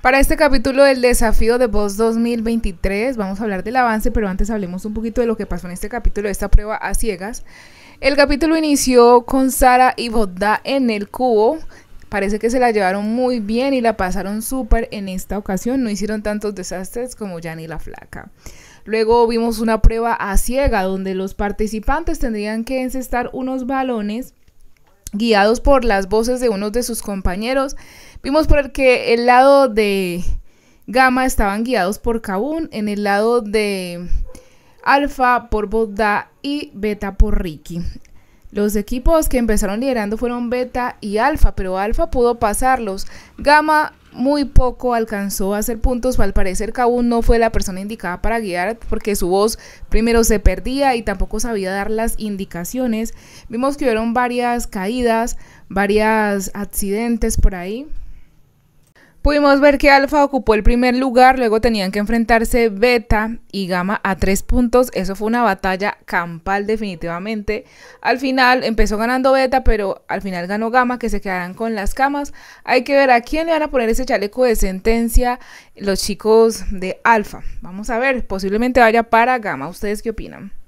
Para este capítulo del desafío de Voz 2023 vamos a hablar del avance, pero antes hablemos un poquito de lo que pasó en este capítulo de esta prueba a ciegas. El capítulo inició con Sara y Bodda en el cubo. Parece que se la llevaron muy bien y la pasaron súper en esta ocasión. No hicieron tantos desastres como Jan y la flaca. Luego vimos una prueba a ciega donde los participantes tendrían que encestar unos balones guiados por las voces de unos de sus compañeros. Vimos por el que el lado de Gamma estaban guiados por Kabun, en el lado de Alfa por Bodda y Beta por Ricky. Los equipos que empezaron liderando fueron Beta y Alfa, pero Alfa pudo pasarlos. Gamma muy poco alcanzó a hacer puntos, al parecer aún no fue la persona indicada para guiar porque su voz primero se perdía y tampoco sabía dar las indicaciones. Vimos que hubieron varias caídas, varios accidentes por ahí. Pudimos ver que Alfa ocupó el primer lugar, luego tenían que enfrentarse Beta y Gamma a tres puntos. Eso fue una batalla campal definitivamente. Al final empezó ganando Beta, pero al final ganó Gamma, que se quedaron con las camas. Hay que ver a quién le van a poner ese chaleco de sentencia los chicos de Alfa. Vamos a ver, posiblemente vaya para Gamma. ¿Ustedes qué opinan?